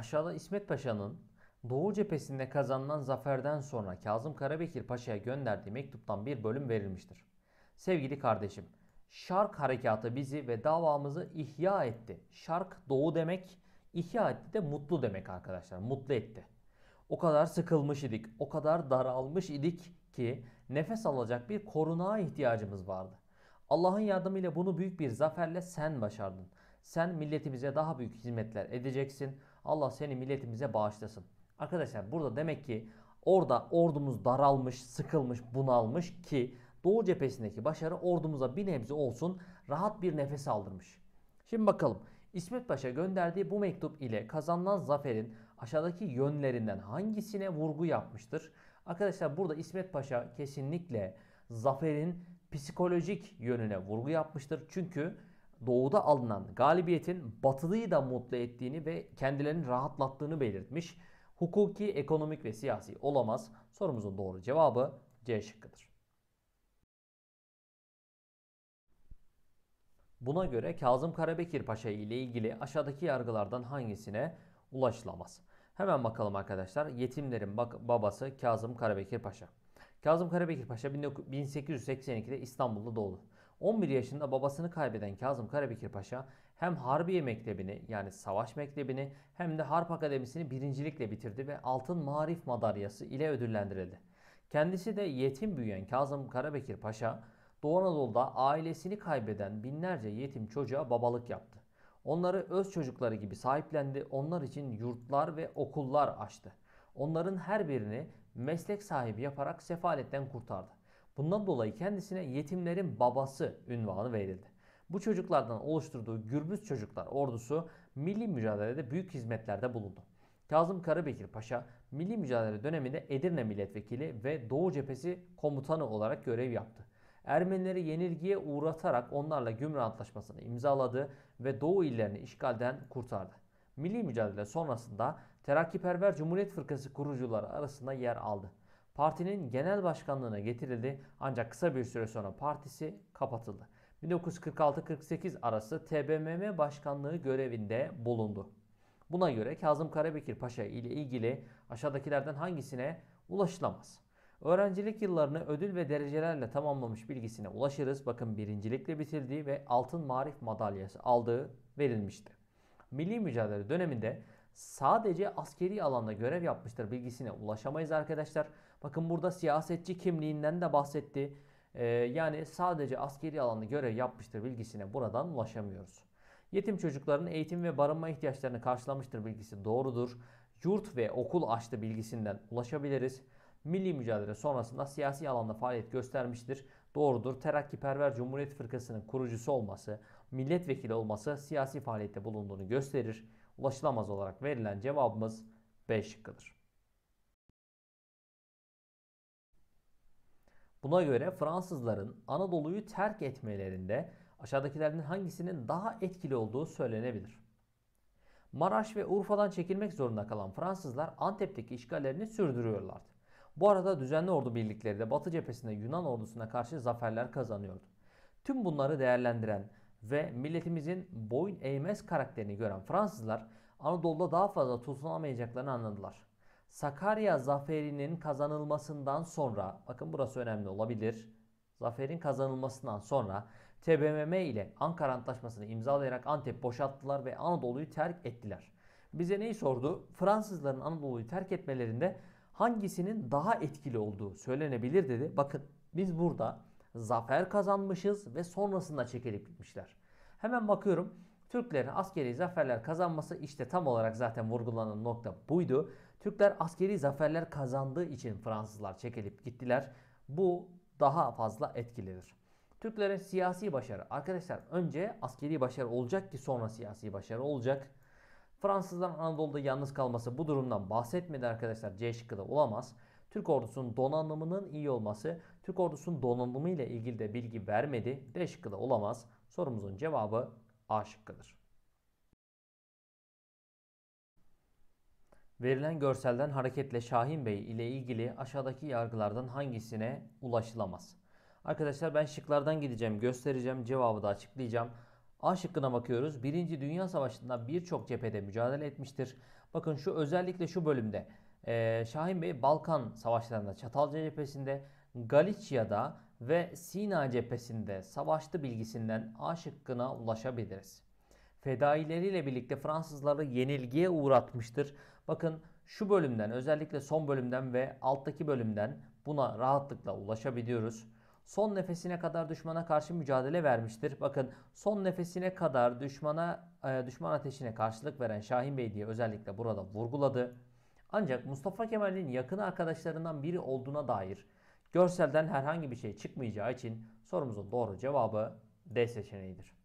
Aşağıda İsmet Paşa'nın Doğu cephesinde kazanılan zaferden sonra Kazım Karabekir Paşa'ya gönderdiği mektuptan bir bölüm verilmiştir. Sevgili kardeşim, Şark harekatı bizi ve davamızı ihya etti. Şark doğu demek, ihya etti de mutlu demek arkadaşlar. Mutlu etti. O kadar sıkılmış idik, o kadar daralmış idik ki nefes alacak bir korunağa ihtiyacımız vardı. Allah'ın yardımıyla bunu büyük bir zaferle sen başardın. Sen milletimize daha büyük hizmetler edeceksin. Allah seni milletimize bağışlasın. Arkadaşlar burada demek ki orada ordumuz daralmış, sıkılmış, bunalmış ki Doğu cephesindeki başarı ordumuza bir nebze olsun rahat bir nefes aldırmış. Şimdi bakalım İsmet Paşa gönderdiği bu mektup ile kazanılan zaferin aşağıdaki yönlerinden hangisine vurgu yapmıştır? Arkadaşlar burada İsmet Paşa kesinlikle zaferin psikolojik yönüne vurgu yapmıştır. Çünkü doğuda alınan galibiyetin batılıyı da mutlu ettiğini ve kendilerini rahatlattığını belirtmiş. Hukuki, ekonomik ve siyasi olamaz. Sorumuzun doğru cevabı C şıkkıdır. Buna göre Kazım Karabekir Paşa ile ilgili aşağıdaki yargılardan hangisine ulaşılamaz? Hemen bakalım arkadaşlar. Yetimlerin bak babası Kazım Karabekir Paşa. Kazım Karabekir Paşa 1882'de İstanbul'da doğdu. 11 yaşında babasını kaybeden Kazım Karabekir Paşa hem Harbiye Mektebi'ni yani Savaş Mektebi'ni hem de Harp Akademisi'ni birincilikle bitirdi ve Altın Marif madalyası ile ödüllendirildi. Kendisi de yetim büyüyen Kazım Karabekir Paşa, Doğu Anadolu'da ailesini kaybeden binlerce yetim çocuğa babalık yaptı. Onları öz çocukları gibi sahiplendi, onlar için yurtlar ve okullar açtı. Onların her birini meslek sahibi yaparak sefaletten kurtardı. Bundan dolayı kendisine yetimlerin babası ünvanı verildi. Bu çocuklardan oluşturduğu Gürbüz Çocuklar Ordusu milli mücadelede büyük hizmetlerde bulundu. Kazım Karabekir Paşa milli mücadele döneminde Edirne milletvekili ve Doğu cephesi komutanı olarak görev yaptı. Ermenileri yenilgiye uğratarak onlarla Gümrü Antlaşması'nı imzaladı ve Doğu illerini işgalden kurtardı. Milli mücadele sonrasında Terakkiperver Cumhuriyet Fırkası kurucuları arasında yer aldı. Partinin genel başkanlığına getirildi ancak kısa bir süre sonra partisi kapatıldı. 1946-48 arası TBMM başkanlığı görevinde bulundu. Buna göre Kazım Karabekir Paşa ile ilgili aşağıdakilerden hangisine ulaşılamaz? Öğrencilik yıllarını ödül ve derecelerle tamamlamış bilgisine ulaşırız. Bakın birincilikle bitirdiği ve altın marif madalyası aldığı verilmişti. Milli mücadele döneminde sadece askeri alanda görev yapmıştır bilgisine ulaşamayız arkadaşlar. Bakın burada siyasetçi kimliğinden de bahsetti. Ee, yani sadece askeri alanda görev yapmıştır bilgisine buradan ulaşamıyoruz. Yetim çocukların eğitim ve barınma ihtiyaçlarını karşılamıştır bilgisi doğrudur. Yurt ve okul açtı bilgisinden ulaşabiliriz. Milli mücadele sonrasında siyasi alanda faaliyet göstermiştir. Doğrudur. Terakkiperver Cumhuriyet Fırkası'nın kurucusu olması, milletvekili olması siyasi faaliyette bulunduğunu gösterir. Ulaşılamaz olarak verilen cevabımız B şıkkıdır. Buna göre Fransızların Anadolu'yu terk etmelerinde aşağıdakilerden hangisinin daha etkili olduğu söylenebilir. Maraş ve Urfa'dan çekilmek zorunda kalan Fransızlar Antep'teki işgallerini sürdürüyorlardı. Bu arada düzenli ordu birlikleri de Batı cephesinde Yunan ordusuna karşı zaferler kazanıyordu. Tüm bunları değerlendiren ve milletimizin boyun eğmez karakterini gören Fransızlar Anadolu'da daha fazla tutunamayacaklarını anladılar. Sakarya zaferinin kazanılmasından sonra, bakın burası önemli olabilir. Zaferin kazanılmasından sonra TBMM ile Ankara Antlaşması'nı imzalayarak Antep boşalttılar ve Anadolu'yu terk ettiler. Bize neyi sordu? Fransızların Anadolu'yu terk etmelerinde hangisinin daha etkili olduğu söylenebilir dedi. Bakın biz burada zafer kazanmışız ve sonrasında çekilip gitmişler. Hemen bakıyorum. Türklerin askeri zaferler kazanması işte tam olarak zaten vurgulanan nokta buydu. Türkler askeri zaferler kazandığı için Fransızlar çekilip gittiler. Bu daha fazla etkilidir. Türklerin siyasi başarı. Arkadaşlar önce askeri başarı olacak ki sonra siyasi başarı olacak. Fransızların Anadolu'da yalnız kalması bu durumdan bahsetmedi arkadaşlar. C şıkkı da olamaz. Türk ordusunun donanımının iyi olması, Türk ordusunun donanımı ile ilgili de bilgi vermedi. D şıkkı da olamaz. Sorumuzun cevabı A şıkkıdır. Verilen görselden hareketle Şahin Bey ile ilgili aşağıdaki yargılardan hangisine ulaşılamaz? Arkadaşlar ben şıklardan gideceğim, göstereceğim, cevabı da açıklayacağım. A şıkkına bakıyoruz. Birinci Dünya Savaşı'nda birçok cephede mücadele etmiştir. Bakın şu özellikle şu bölümde ee, Şahin Bey Balkan Savaşları'nda Çatalca cephesinde Galicia'da ve Sina cephesinde savaştı bilgisinden A şıkkına ulaşabiliriz. Fedaileriyle birlikte Fransızları yenilgiye uğratmıştır. Bakın şu bölümden özellikle son bölümden ve alttaki bölümden buna rahatlıkla ulaşabiliyoruz. Son nefesine kadar düşmana karşı mücadele vermiştir. Bakın son nefesine kadar düşmana e, düşman ateşine karşılık veren Şahin Bey diye özellikle burada vurguladı. Ancak Mustafa Kemal'in yakın arkadaşlarından biri olduğuna dair Görselden herhangi bir şey çıkmayacağı için sorumuzun doğru cevabı D seçeneğidir.